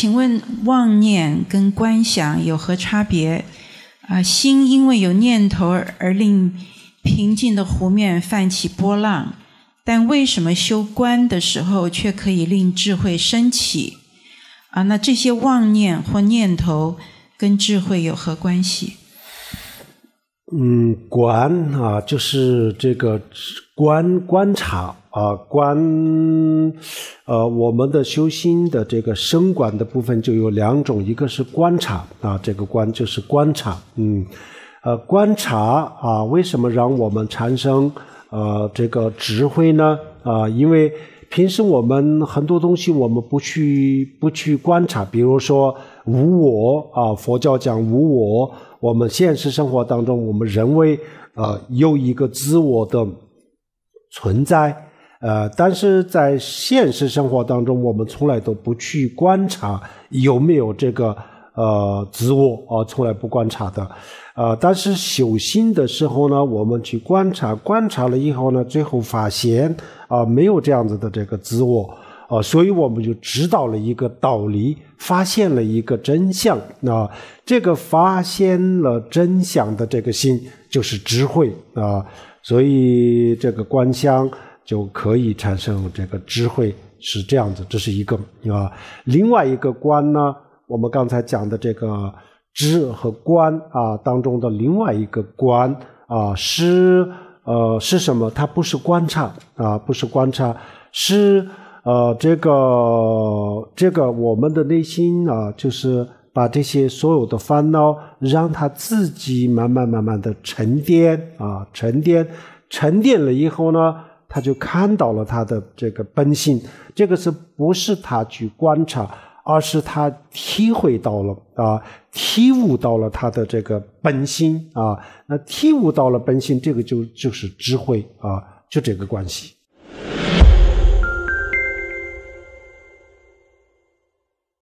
请问妄念跟观想有何差别？啊，心因为有念头而令平静的湖面泛起波浪，但为什么修观的时候却可以令智慧升起？啊，那这些妄念或念头跟智慧有何关系？嗯，观啊，就是这个观观察啊，观，呃，我们的修心的这个生管的部分就有两种，一个是观察啊，这个观就是观察，嗯，呃，观察啊，为什么让我们产生呃这个智慧呢？啊，因为。平时我们很多东西我们不去不去观察，比如说无我啊，佛教讲无我。我们现实生活当中，我们认为呃有一个自我的存在，呃，但是在现实生活当中，我们从来都不去观察有没有这个。呃，自我啊，从来不观察的，呃，但是修心的时候呢，我们去观察，观察了以后呢，最后发现啊，没有这样子的这个自我啊，所以我们就知道了一个道理，发现了一个真相啊。这个发现了真相的这个心就是智慧啊，所以这个观相就可以产生这个智慧，是这样子，这是一个啊。另外一个观呢？我们刚才讲的这个知和观啊，当中的另外一个观啊，是呃是什么？它不是观察啊，不是观察，是呃这个这个我们的内心啊，就是把这些所有的烦恼让它自己慢慢慢慢的沉淀啊，沉淀，沉淀了以后呢，他就看到了他的这个本性，这个是不是他去观察？而是他体会到了啊，体悟到了他的这个本心啊，那体悟到了本心，这个就就是智慧啊，就这个关系。